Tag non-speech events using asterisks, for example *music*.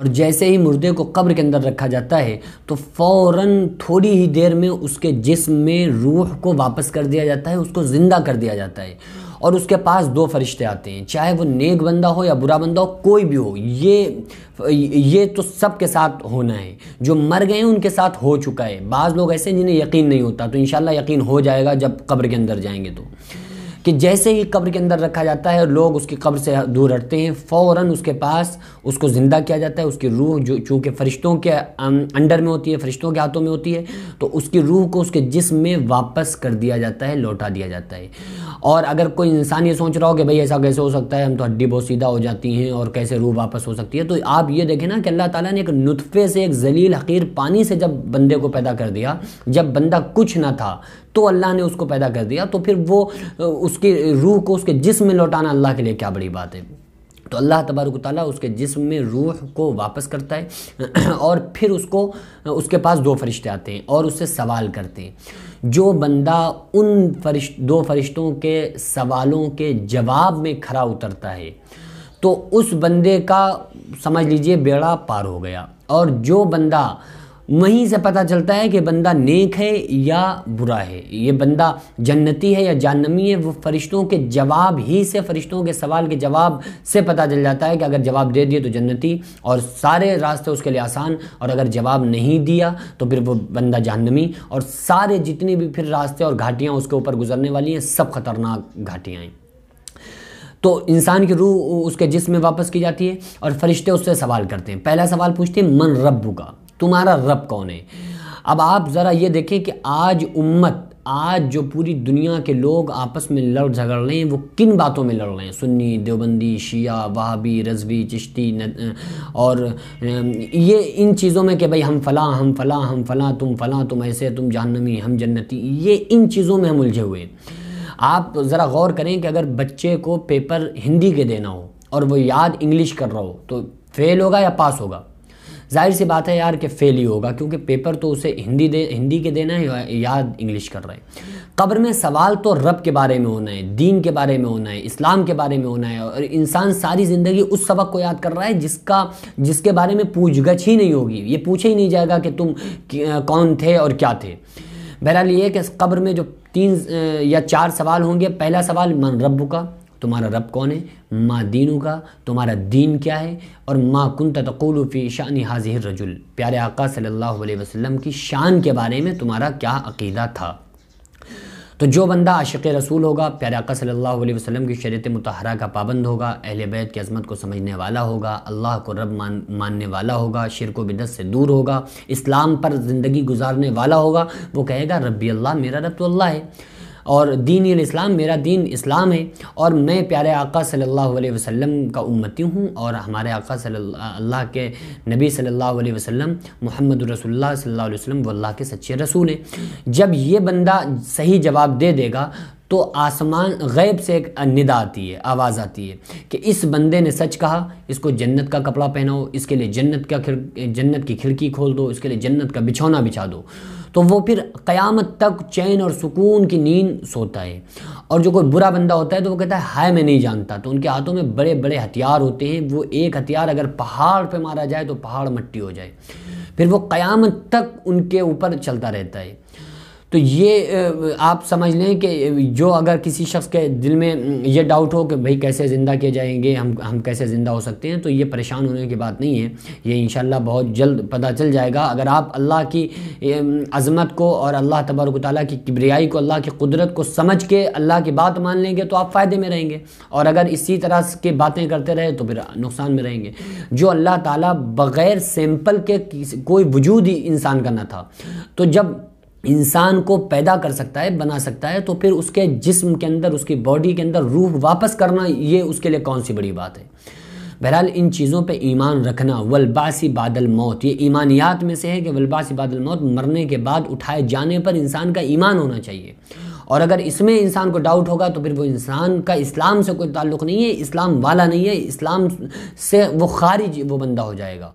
और जैसे ही मुर्दे को कब्र के अंदर रखा जाता है तो फ़ौर थोड़ी ही देर में उसके जिस्म में रूह को वापस कर दिया जाता है उसको ज़िंदा कर दिया जाता है और उसके पास दो फरिश्ते आते हैं चाहे वो नेक बंदा हो या बुरा बंदा हो कोई भी हो ये ये तो सब के साथ होना है जो मर गए हैं उनके साथ हो चुका है बाज़ लोग ऐसे जिन्हें यकीन नहीं होता तो इन यकीन हो जाएगा जब कब्र के अंदर जाएंगे तो कि जैसे ही कब्र के अंदर रखा जाता है लोग उसकी कब्र से दूर हटते हैं फ़ौर उसके पास उसको ज़िंदा किया जाता है उसकी रूह जो चूँकि फ़रिश्तों के अं, अंडर में होती है फ़रिश्तों के हाथों में होती है तो उसकी रूह को उसके जिसम में वापस कर दिया जाता है लौटा दिया जाता है और अगर कोई इंसान ये सोच रहा हो कि भाई ऐसा कैसे हो सकता है हम तो हड्डी बहुत सीधा हो जाती हैं और कैसे रूह वापस हो सकती है तो आप ये देखें ना कि अल्लाह ताला ने एक नुतफ़े से एक जलील हकीर पानी से जब बंदे को पैदा कर दिया जब बंदा कुछ ना था तो अल्लाह ने उसको पैदा कर दिया तो फिर वो उसकी रूह को उसके जिस्म में लौटाना अल्लाह के लिए क्या बड़ी बात है तो अल्लाह तबारक ताली उसके जिस्म में रूह को वापस करता है *clears throat* और फिर उसको उसके पास दो फरिश्ते आते हैं और उससे सवाल करते हैं जो बंदा उन फरिश दो फरिश्तों के सवालों के जवाब में खरा उतरता है तो उस बंदे का समझ लीजिए बेड़ा पार हो गया और जो बंदा वहीं से पता चलता है कि बंदा नेक है या बुरा है ये बंदा जन्नती है या जानमी है वो फरिश्तों के जवाब ही से फरिश्तों के सवाल के जवाब से पता चल जाता है कि अगर जवाब दे दिए तो जन्नती और सारे रास्ते उसके लिए आसान और अगर जवाब नहीं दिया तो फिर वो बंदा जहनमी और सारे जितने भी फिर रास्ते और घाटियाँ उसके ऊपर गुजरने वाली हैं सब खतरनाक घाटियाँ हैं तो इंसान की रूह उसके जिसम में वापस की जाती है और फरिश्ते उससे सवाल करते हैं पहला सवाल पूछते हैं मन रब्बू का तुम्हारा रब कौन है अब आप ज़रा ये देखें कि आज उम्मत आज जो पूरी दुनिया के लोग आपस में लड़ झगड़ रहे हैं वो किन बातों में लड़ रहे हैं सुन्नी देवबंदी शिया वहाबी रजवी चिश्ती और ये इन चीज़ों में कि भाई हम फला हम फला हम फला तुम फला तुम ऐसे तुम जहनमी हम जन्नती ये इन चीज़ों में हम उलझे हुए आप ज़रा गौर करें कि अगर बच्चे को पेपर हिंदी के देना हो और वो याद इंग्लिश कर रहा हो तो फेल होगा या पास होगा जाहिर सी बात है यार कि फेल ही होगा क्योंकि पेपर तो उसे हिंदी दे हिंदी के देना है याद इंग्लिश कर रहे हैं कब्र में सवाल तो रब के बारे में होना है दीन के बारे में होना है इस्लाम के बारे में होना है और इंसान सारी ज़िंदगी उस सबक को याद कर रहा है जिसका जिसके बारे में पूछगछ ही नहीं होगी ये पूछा ही नहीं जाएगा कि तुम कौन थे और क्या थे बहरहाल ये कि कब्र में जो तीन या चार सवाल होंगे पहला सवाल मन रब का तुम्हारा रब कौन है माँ दीनू का तुम्हारा दीन क्या है और माँ कन तकूलफ़ी शान हाजिर रजुल प्यारे आका सल्लल्लाहु अलैहि वसल्लम की शान के बारे में तुम्हारा क्या अकीदा था तो जो बंदा आशिक रसूल होगा प्यारे आका सल्लल्लाहु अलैहि वसल्लम की शरीत मतहरा का पाबंद होगा अहल बैत की अजमत को समझने वाला होगा अल्लाह को रब मान मानने वाला होगा शिर को बिदत से दूर होगा इस्लाम पर ज़िंदगी गुजारने वाला होगा वो कहेगा रबी अल्लाह मेरा रब तो अल्लाह है और दीन इस्लाम मेरा दीन इस्लाम है और मैं प्यारे आका सल्लल्लाहु अलैहि वसल्लम का उम्मती हूँ और हमारे आका अल्लाह के नबी सल्लल्लाहु अलैहि वसल्लम मोहम्मद रसोल्ला वल्ला के सच्चे रसूल हैं जब ये बंदा सही जवाब दे देगा तो आसमान गैब से एक निदा आती है आवाज़ आती है कि इस बंदे ने सच कहा इसको जन्नत का कपड़ा पहनाओ इसके लिए जन्नत का जन्नत की खिड़की खोल दो इसके लिए जन्नत का बिछौना बिछा दो तो वो फिर क़यामत तक चैन और सुकून की नींद सोता है और जो कोई बुरा बंदा होता है तो वो कहता है हाय मैं नहीं जानता तो उनके हाथों में बड़े बड़े हथियार होते हैं वो एक हथियार अगर पहाड़ पर मारा जाए तो पहाड़ मट्टी हो जाए फिर वो क़यामत तक उनके ऊपर चलता रहता है तो ये आप समझ लें कि जो अगर किसी शख्स के दिल में ये डाउट हो कि भाई कैसे ज़िंदा किए जाएंगे हम हम कैसे ज़िंदा हो सकते हैं तो ये परेशान होने की बात नहीं है ये इन बहुत जल्द पता चल जाएगा अगर आप अल्लाह की अज़मत को और अल्लाह तबारक ताली की किबरियाई को अल्लाह की कुदरत को समझ के अल्लाह की बात मान लेंगे तो आप फ़ायदे में रहेंगे और अगर इसी तरह के बातें करते रहे तो फिर नुकसान में रहेंगे जो अल्लाह ताला बग़ैर सैंपल के कोई वजूद ही इंसान का ना था तो जब इंसान को पैदा कर सकता है बना सकता है तो फिर उसके जिस्म के अंदर उसकी बॉडी के अंदर रूह वापस करना ये उसके लिए कौन सी बड़ी बात है बहरहाल इन चीज़ों पे ईमान रखना वलबासी बादल मौत ये ईमानियात में से है कि वलबासी बादल मौत मरने के बाद उठाए जाने पर इंसान का ईमान होना चाहिए और अगर इसमें इंसान को डाउट होगा तो फिर वो इंसान का इस्लाम से कोई ताल्लुक़ नहीं है इस्लाम वाला नहीं है इस्लाम से वो खारिज वो बंदा हो जाएगा